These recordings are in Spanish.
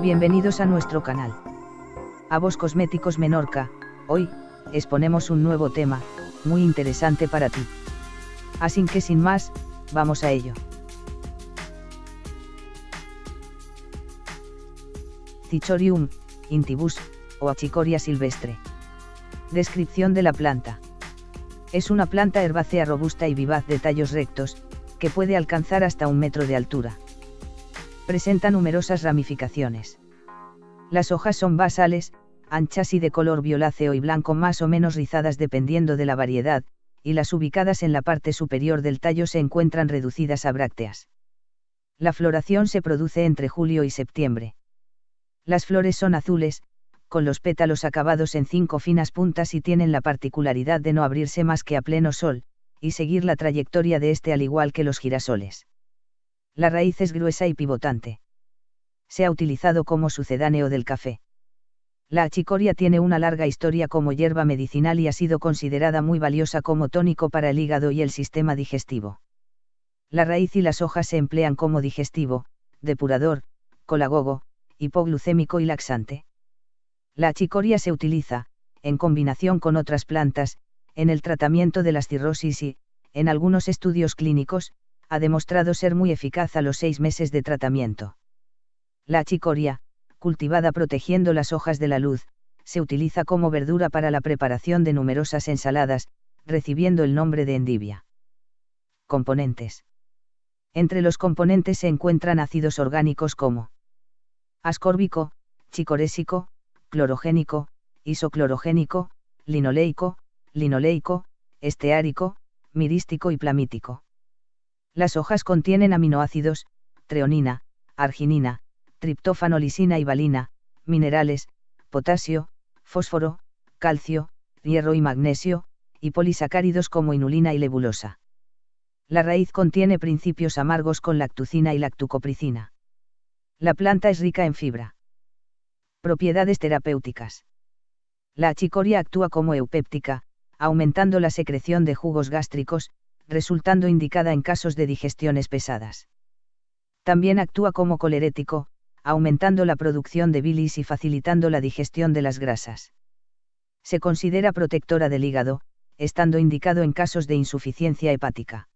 Bienvenidos a nuestro canal. A vos Cosméticos Menorca, hoy, exponemos un nuevo tema, muy interesante para ti. Así que sin más, vamos a ello. Cichorium, intibus, o achicoria silvestre. Descripción de la planta. Es una planta herbácea robusta y vivaz de tallos rectos, que puede alcanzar hasta un metro de altura presenta numerosas ramificaciones. Las hojas son basales, anchas y de color violáceo y blanco más o menos rizadas dependiendo de la variedad, y las ubicadas en la parte superior del tallo se encuentran reducidas a brácteas. La floración se produce entre julio y septiembre. Las flores son azules, con los pétalos acabados en cinco finas puntas y tienen la particularidad de no abrirse más que a pleno sol, y seguir la trayectoria de este al igual que los girasoles. La raíz es gruesa y pivotante. Se ha utilizado como sucedáneo del café. La achicoria tiene una larga historia como hierba medicinal y ha sido considerada muy valiosa como tónico para el hígado y el sistema digestivo. La raíz y las hojas se emplean como digestivo, depurador, colagogo, hipoglucémico y laxante. La achicoria se utiliza, en combinación con otras plantas, en el tratamiento de la cirrosis y, en algunos estudios clínicos, ha demostrado ser muy eficaz a los seis meses de tratamiento. La chicoria, cultivada protegiendo las hojas de la luz, se utiliza como verdura para la preparación de numerosas ensaladas, recibiendo el nombre de endivia. Componentes. Entre los componentes se encuentran ácidos orgánicos como ascórbico, chicorésico, clorogénico, isoclorogénico, linoleico, linoleico, esteárico, mirístico y plamítico. Las hojas contienen aminoácidos, treonina, arginina, triptófano, lisina y valina, minerales, potasio, fósforo, calcio, hierro y magnesio, y polisacáridos como inulina y lebulosa. La raíz contiene principios amargos con lactucina y lactucopricina. La planta es rica en fibra. Propiedades terapéuticas. La achicoria actúa como eupéptica, aumentando la secreción de jugos gástricos, resultando indicada en casos de digestiones pesadas. También actúa como colerético, aumentando la producción de bilis y facilitando la digestión de las grasas. Se considera protectora del hígado, estando indicado en casos de insuficiencia hepática.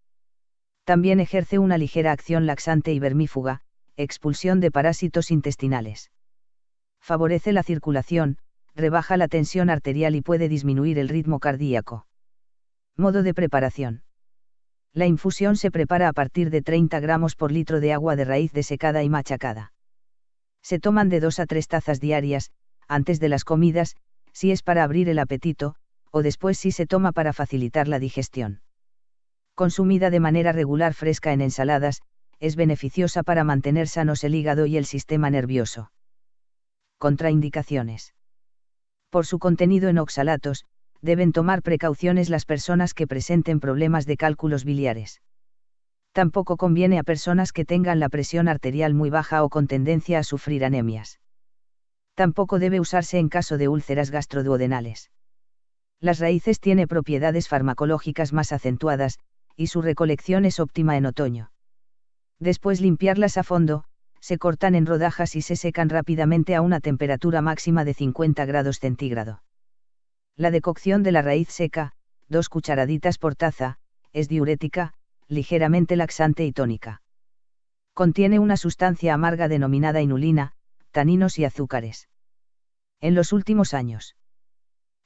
También ejerce una ligera acción laxante y vermífuga, expulsión de parásitos intestinales. Favorece la circulación, rebaja la tensión arterial y puede disminuir el ritmo cardíaco. Modo de preparación. La infusión se prepara a partir de 30 gramos por litro de agua de raíz desecada y machacada. Se toman de 2 a 3 tazas diarias, antes de las comidas, si es para abrir el apetito, o después si se toma para facilitar la digestión. Consumida de manera regular fresca en ensaladas, es beneficiosa para mantener sanos el hígado y el sistema nervioso. Contraindicaciones. Por su contenido en oxalatos, deben tomar precauciones las personas que presenten problemas de cálculos biliares. Tampoco conviene a personas que tengan la presión arterial muy baja o con tendencia a sufrir anemias. Tampoco debe usarse en caso de úlceras gastroduodenales. Las raíces tiene propiedades farmacológicas más acentuadas, y su recolección es óptima en otoño. Después limpiarlas a fondo, se cortan en rodajas y se secan rápidamente a una temperatura máxima de 50 grados centígrado. La decocción de la raíz seca, dos cucharaditas por taza, es diurética, ligeramente laxante y tónica. Contiene una sustancia amarga denominada inulina, taninos y azúcares. En los últimos años,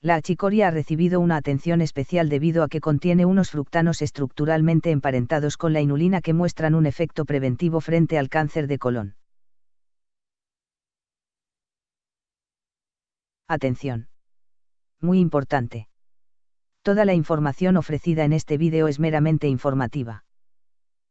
la achicoria ha recibido una atención especial debido a que contiene unos fructanos estructuralmente emparentados con la inulina que muestran un efecto preventivo frente al cáncer de colon. Atención muy importante. Toda la información ofrecida en este vídeo es meramente informativa.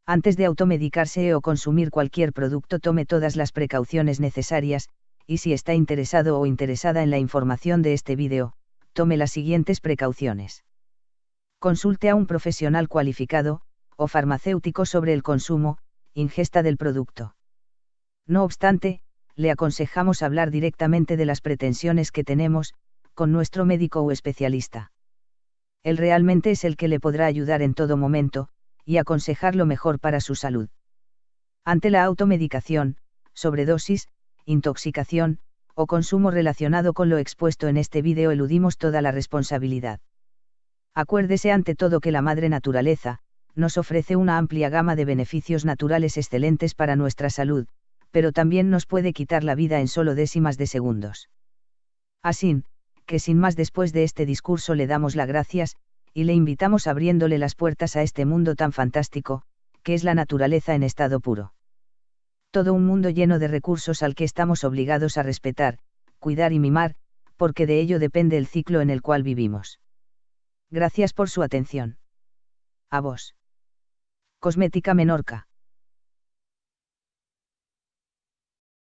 Antes de automedicarse o consumir cualquier producto tome todas las precauciones necesarias, y si está interesado o interesada en la información de este vídeo, tome las siguientes precauciones. Consulte a un profesional cualificado, o farmacéutico sobre el consumo, ingesta del producto. No obstante, le aconsejamos hablar directamente de las pretensiones que tenemos, con nuestro médico o especialista. Él realmente es el que le podrá ayudar en todo momento, y aconsejar lo mejor para su salud. Ante la automedicación, sobredosis, intoxicación, o consumo relacionado con lo expuesto en este vídeo eludimos toda la responsabilidad. Acuérdese ante todo que la madre naturaleza, nos ofrece una amplia gama de beneficios naturales excelentes para nuestra salud, pero también nos puede quitar la vida en solo décimas de segundos. Así, que sin más después de este discurso le damos las gracias, y le invitamos abriéndole las puertas a este mundo tan fantástico, que es la naturaleza en estado puro. Todo un mundo lleno de recursos al que estamos obligados a respetar, cuidar y mimar, porque de ello depende el ciclo en el cual vivimos. Gracias por su atención. A vos. Cosmética Menorca.